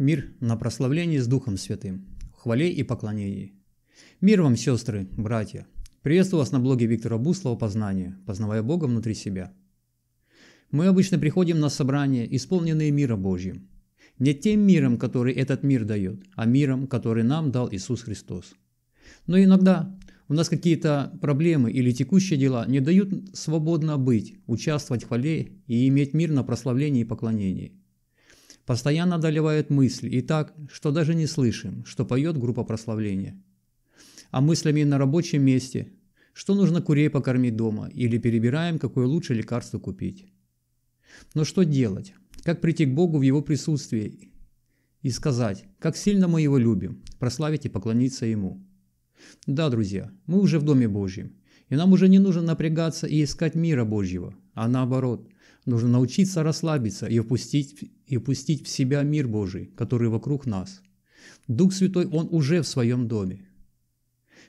Мир на прославление с Духом Святым, хвале и поклонении. Мир вам, сестры, братья! Приветствую вас на блоге Виктора Буслова «Познание. Познавая Бога внутри себя». Мы обычно приходим на собрание исполненные мира Божьим. Не тем миром, который этот мир дает, а миром, который нам дал Иисус Христос. Но иногда у нас какие-то проблемы или текущие дела не дают свободно быть, участвовать в хвале и иметь мир на прославлении и поклонении. Постоянно одолевает мысль и так, что даже не слышим, что поет группа прославления. А мыслями на рабочем месте, что нужно курей покормить дома или перебираем, какое лучше лекарство купить. Но что делать? Как прийти к Богу в Его присутствии и сказать, как сильно мы Его любим, прославить и поклониться Ему? Да, друзья, мы уже в Доме Божьем, и нам уже не нужно напрягаться и искать мира Божьего, а наоборот – Нужно научиться расслабиться и опустить, и опустить в себя мир Божий, который вокруг нас. Дух Святой, Он уже в своем доме.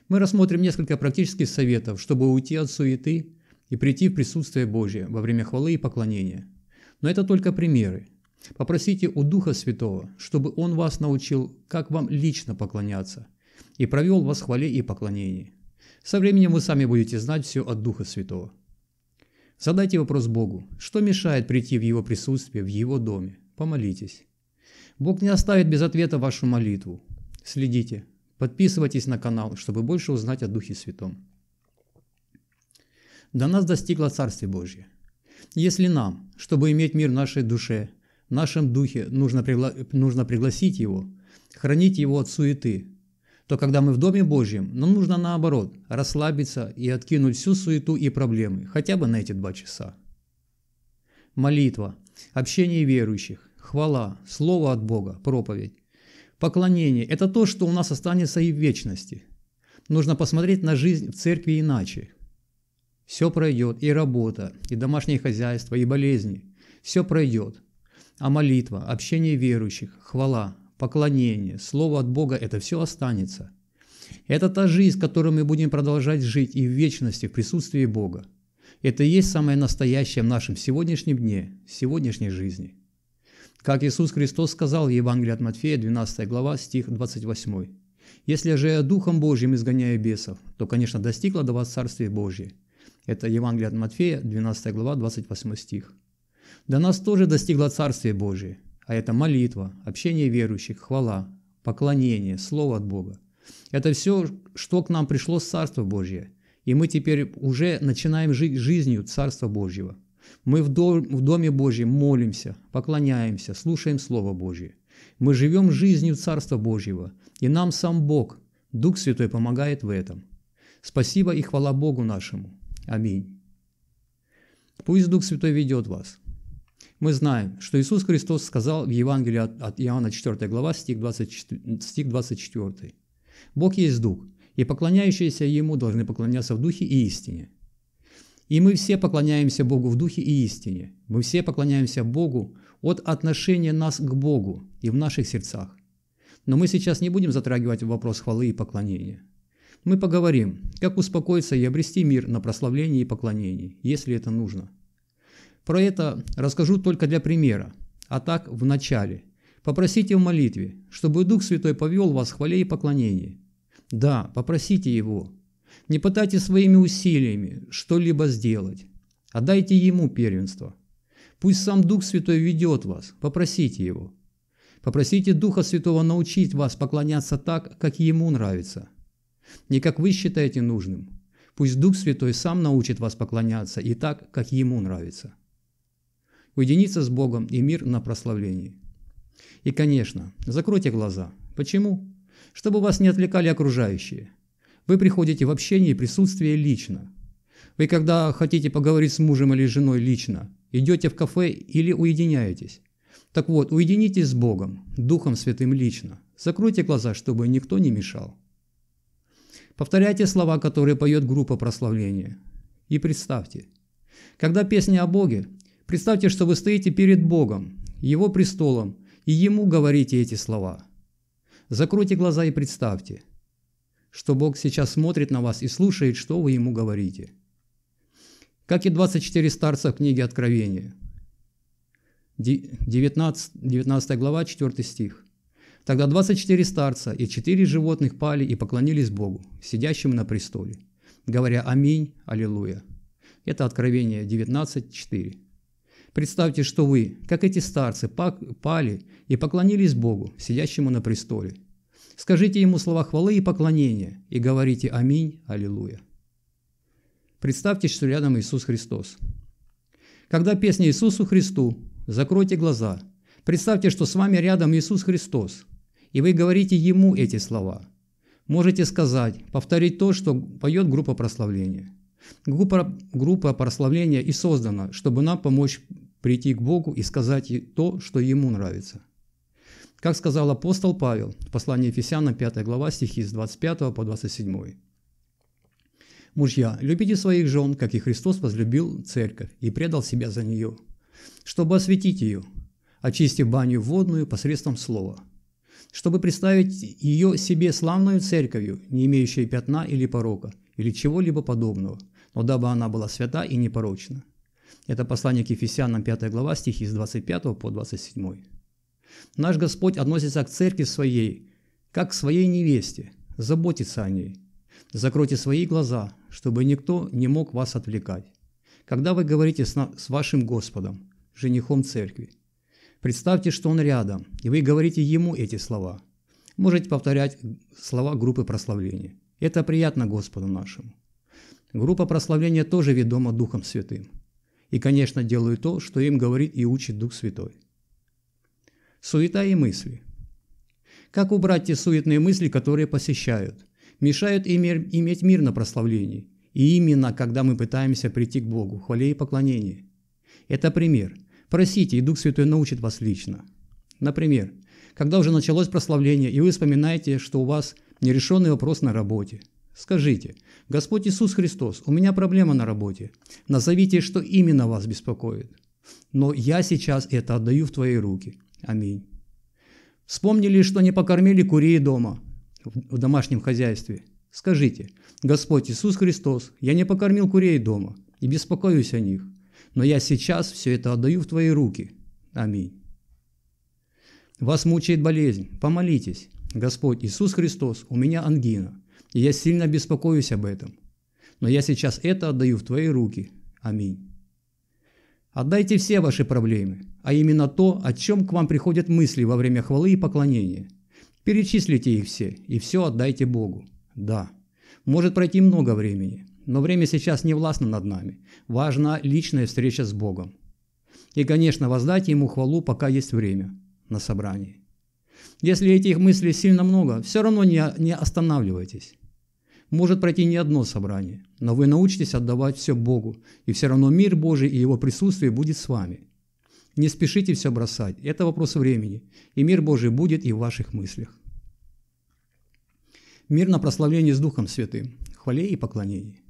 Мы рассмотрим несколько практических советов, чтобы уйти от суеты и прийти в присутствие Божье во время хвалы и поклонения. Но это только примеры. Попросите у Духа Святого, чтобы Он вас научил, как вам лично поклоняться, и провел вас в хвале и поклонении. Со временем вы сами будете знать все от Духа Святого. Задайте вопрос Богу, что мешает прийти в Его присутствие, в Его доме. Помолитесь. Бог не оставит без ответа вашу молитву. Следите. Подписывайтесь на канал, чтобы больше узнать о Духе Святом. До нас достигло Царствие Божье. Если нам, чтобы иметь мир в нашей душе, в нашем духе нужно, пригла... нужно пригласить Его, хранить Его от суеты, то когда мы в Доме Божьем, нам нужно наоборот расслабиться и откинуть всю суету и проблемы, хотя бы на эти два часа. Молитва, общение верующих, хвала, слово от Бога, проповедь. Поклонение – это то, что у нас останется и в вечности. Нужно посмотреть на жизнь в церкви иначе. Все пройдет, и работа, и домашнее хозяйство, и болезни. Все пройдет. А молитва, общение верующих, хвала, поклонение, слово от Бога – это все останется. Это та жизнь, в которой мы будем продолжать жить и в вечности, в присутствии Бога. Это и есть самое настоящее в нашем сегодняшнем дне, сегодняшней жизни. Как Иисус Христос сказал в Евангелии от Матфея, 12 глава, стих 28. «Если же я Духом Божьим изгоняю бесов, то, конечно, достигла до вас Царствие Божье». Это Евангелие от Матфея, 12 глава, 28 стих. До нас тоже достигло Царствие Божие – а это молитва, общение верующих, хвала, поклонение, слово от Бога. Это все, что к нам пришло с Царства Божье. И мы теперь уже начинаем жить жизнью Царства Божьего. Мы в, дом, в Доме Божьем молимся, поклоняемся, слушаем Слово Божье. Мы живем жизнью Царства Божьего, и нам сам Бог, Дух Святой, помогает в этом. Спасибо и хвала Богу нашему. Аминь. Пусть Дух Святой ведет вас. Мы знаем, что Иисус Христос сказал в Евангелии от, Иоанна 4 глава, стих 24, стих 24. «Бог есть Дух, и поклоняющиеся Ему должны поклоняться в Духе и истине». И мы все поклоняемся Богу в Духе и истине. Мы все поклоняемся Богу от отношения нас к Богу и в наших сердцах. Но мы сейчас не будем затрагивать вопрос хвалы и поклонения. Мы поговорим, как успокоиться и обрести мир на прославлении и поклонении, если это нужно – про это расскажу только для примера, а так в начале. Попросите в молитве, чтобы Дух Святой повел вас в хвале и поклонении. Да, попросите Его. Не пытайтесь своими усилиями что-либо сделать. Отдайте Ему первенство. Пусть сам Дух Святой ведет вас, попросите Его. Попросите Духа Святого научить вас поклоняться так, как Ему нравится. Не как вы считаете нужным. Пусть Дух Святой сам научит вас поклоняться и так, как Ему нравится уединиться с Богом и мир на прославлении. И, конечно, закройте глаза. Почему? Чтобы вас не отвлекали окружающие. Вы приходите в общение и присутствие лично. Вы, когда хотите поговорить с мужем или женой лично, идете в кафе или уединяетесь. Так вот, уединитесь с Богом, Духом Святым лично. Закройте глаза, чтобы никто не мешал. Повторяйте слова, которые поет группа прославления. И представьте, когда песня о Боге, Представьте, что вы стоите перед Богом, Его престолом, и Ему говорите эти слова. Закройте глаза и представьте, что Бог сейчас смотрит на вас и слушает, что вы Ему говорите. Как и 24 старца в книге Откровения. 19, 19 глава, 4 стих. Тогда 24 старца и 4 животных пали и поклонились Богу, сидящему на престоле, говоря «Аминь, Аллилуйя». Это Откровение 19, 4. Представьте, что вы, как эти старцы, пали и поклонились Богу, сидящему на престоле. Скажите ему слова хвалы и поклонения и говорите «Аминь, Аллилуйя». Представьте, что рядом Иисус Христос. Когда песня Иисусу Христу, закройте глаза. Представьте, что с вами рядом Иисус Христос, и вы говорите Ему эти слова. Можете сказать, повторить то, что поет группа прославления. Группа, группа прославления и создана, чтобы нам помочь прийти к Богу и сказать то, что ему нравится. Как сказал апостол Павел в послании Ефесянам 5 глава стихи с 25 по 27. «Мужья, любите своих жен, как и Христос возлюбил церковь и предал себя за нее, чтобы осветить ее, очистив баню водную посредством слова, чтобы представить ее себе славную церковью, не имеющей пятна или порока, или чего-либо подобного, но дабы она была свята и непорочна. Это послание к Ефесянам 5 глава, стихи с 25 по 27. Наш Господь относится к церкви своей, как к своей невесте, заботится о ней. Закройте свои глаза, чтобы никто не мог вас отвлекать. Когда вы говорите с, с вашим Господом, женихом церкви, представьте, что Он рядом, и вы говорите Ему эти слова. Можете повторять слова группы прославления. Это приятно Господу нашему. Группа прославления тоже ведома Духом Святым и, конечно, делаю то, что им говорит и учит Дух Святой. Суета и мысли. Как убрать те суетные мысли, которые посещают, мешают иметь мир на прославлении, и именно когда мы пытаемся прийти к Богу, хвале и поклонении. Это пример. Просите, и Дух Святой научит вас лично. Например, когда уже началось прославление, и вы вспоминаете, что у вас нерешенный вопрос на работе – Скажите, Господь Иисус Христос, у меня проблема на работе. Назовите, что именно вас беспокоит. Но я сейчас это отдаю в Твои руки. Аминь. Вспомнили, что не покормили курей дома в домашнем хозяйстве. Скажите, Господь Иисус Христос, я не покормил курей дома и беспокоюсь о них, но я сейчас все это отдаю в Твои руки. Аминь. Вас мучает болезнь, помолитесь. Господь Иисус Христос, у меня ангина. И я сильно беспокоюсь об этом. Но я сейчас это отдаю в Твои руки. Аминь. Отдайте все ваши проблемы, а именно то, о чем к вам приходят мысли во время хвалы и поклонения. Перечислите их все, и все отдайте Богу. Да, может пройти много времени, но время сейчас не властно над нами. Важна личная встреча с Богом. И, конечно, воздать Ему хвалу, пока есть время на собрании. Если этих мыслей сильно много, все равно не, не останавливайтесь. Может пройти не одно собрание, но вы научитесь отдавать все Богу, и все равно мир Божий и Его присутствие будет с вами. Не спешите все бросать, это вопрос времени, и мир Божий будет и в ваших мыслях. Мир на прославление с Духом Святым, хвале и поклонении.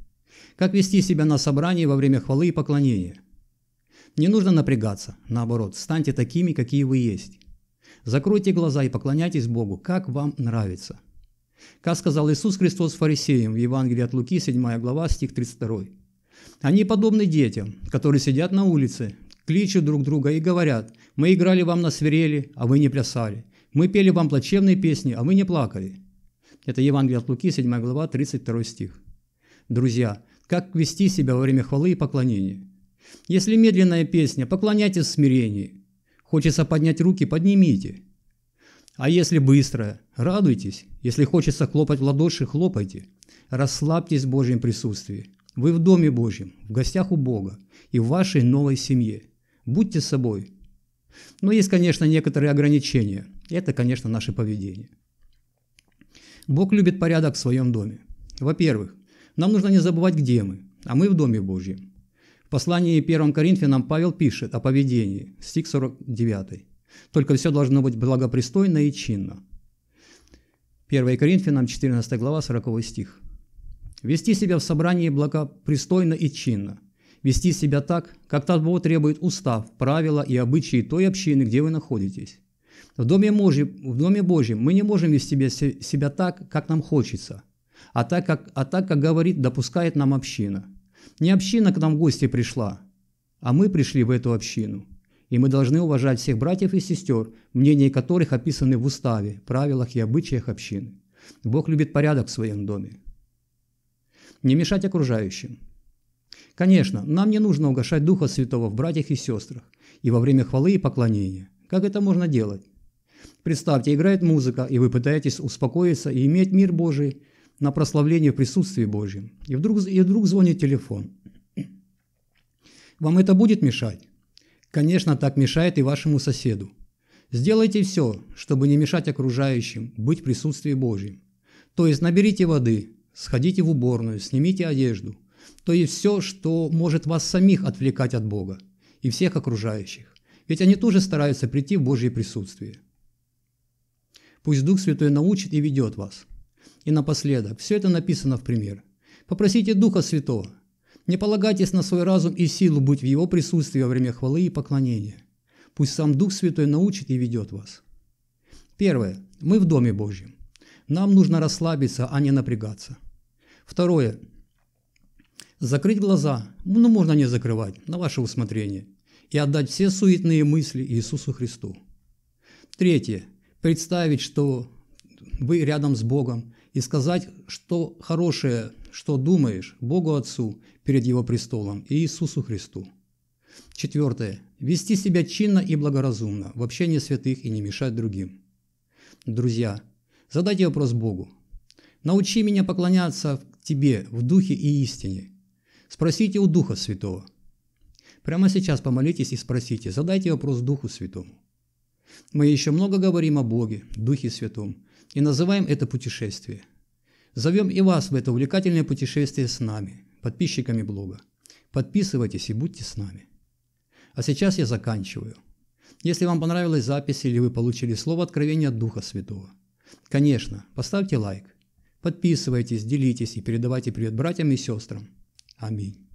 Как вести себя на собрании во время хвалы и поклонения? Не нужно напрягаться, наоборот, станьте такими, какие вы есть. Закройте глаза и поклоняйтесь Богу, как вам нравится. Как сказал Иисус Христос фарисеям в Евангелии от Луки, 7 глава, стих 32. Они подобны детям, которые сидят на улице, кличут друг друга и говорят, «Мы играли вам на свирели, а вы не плясали. Мы пели вам плачевные песни, а вы не плакали». Это Евангелие от Луки, 7 глава, 32 стих. Друзья, как вести себя во время хвалы и поклонения? Если медленная песня, поклоняйтесь в смирении. Хочется поднять руки – поднимите. А если быстро – радуйтесь. Если хочется хлопать в ладоши – хлопайте. Расслабьтесь в Божьем присутствии. Вы в Доме Божьем, в гостях у Бога и в вашей новой семье. Будьте собой. Но есть, конечно, некоторые ограничения. Это, конечно, наше поведение. Бог любит порядок в своем доме. Во-первых, нам нужно не забывать, где мы, а мы в Доме Божьем послании 1 Коринфянам Павел пишет о поведении, стих 49. «Только все должно быть благопристойно и чинно». 1 Коринфянам 14 глава 40 стих. «Вести себя в собрании благопристойно и чинно, вести себя так, как того требует устав, правила и обычаи той общины, где вы находитесь. В Доме, Божьем, в Доме Божьем мы не можем вести себя так, как нам хочется, а так, как, а так, как говорит, допускает нам община – не община к нам в гости пришла, а мы пришли в эту общину. И мы должны уважать всех братьев и сестер, мнения которых описаны в уставе, правилах и обычаях общины. Бог любит порядок в своем доме. Не мешать окружающим. Конечно, нам не нужно угошать Духа Святого в братьях и сестрах и во время хвалы и поклонения. Как это можно делать? Представьте, играет музыка, и вы пытаетесь успокоиться и иметь мир Божий, на прославление в присутствии Божьем. И вдруг, и вдруг звонит телефон. Вам это будет мешать? Конечно, так мешает и вашему соседу. Сделайте все, чтобы не мешать окружающим быть в присутствии Божьем. То есть наберите воды, сходите в уборную, снимите одежду. То есть все, что может вас самих отвлекать от Бога и всех окружающих. Ведь они тоже стараются прийти в Божье присутствие. Пусть Дух Святой научит и ведет вас – и напоследок, все это написано в пример. Попросите Духа Святого. Не полагайтесь на свой разум и силу быть в Его присутствии во время хвалы и поклонения. Пусть сам Дух Святой научит и ведет вас. Первое. Мы в Доме Божьем. Нам нужно расслабиться, а не напрягаться. Второе. Закрыть глаза, ну можно не закрывать, на ваше усмотрение, и отдать все суетные мысли Иисусу Христу. Третье. Представить, что вы рядом с Богом, и сказать, что хорошее, что думаешь Богу Отцу перед Его престолом и Иисусу Христу. Четвертое. Вести себя чинно и благоразумно в общении святых и не мешать другим. Друзья, задайте вопрос Богу. Научи меня поклоняться Тебе в Духе и Истине. Спросите у Духа Святого. Прямо сейчас помолитесь и спросите, задайте вопрос Духу Святому. Мы еще много говорим о Боге, Духе Святом, и называем это путешествие. Зовем и вас в это увлекательное путешествие с нами, подписчиками блога. Подписывайтесь и будьте с нами. А сейчас я заканчиваю. Если вам понравилась запись или вы получили слово откровения от Духа Святого, конечно, поставьте лайк, подписывайтесь, делитесь и передавайте привет братьям и сестрам. Аминь.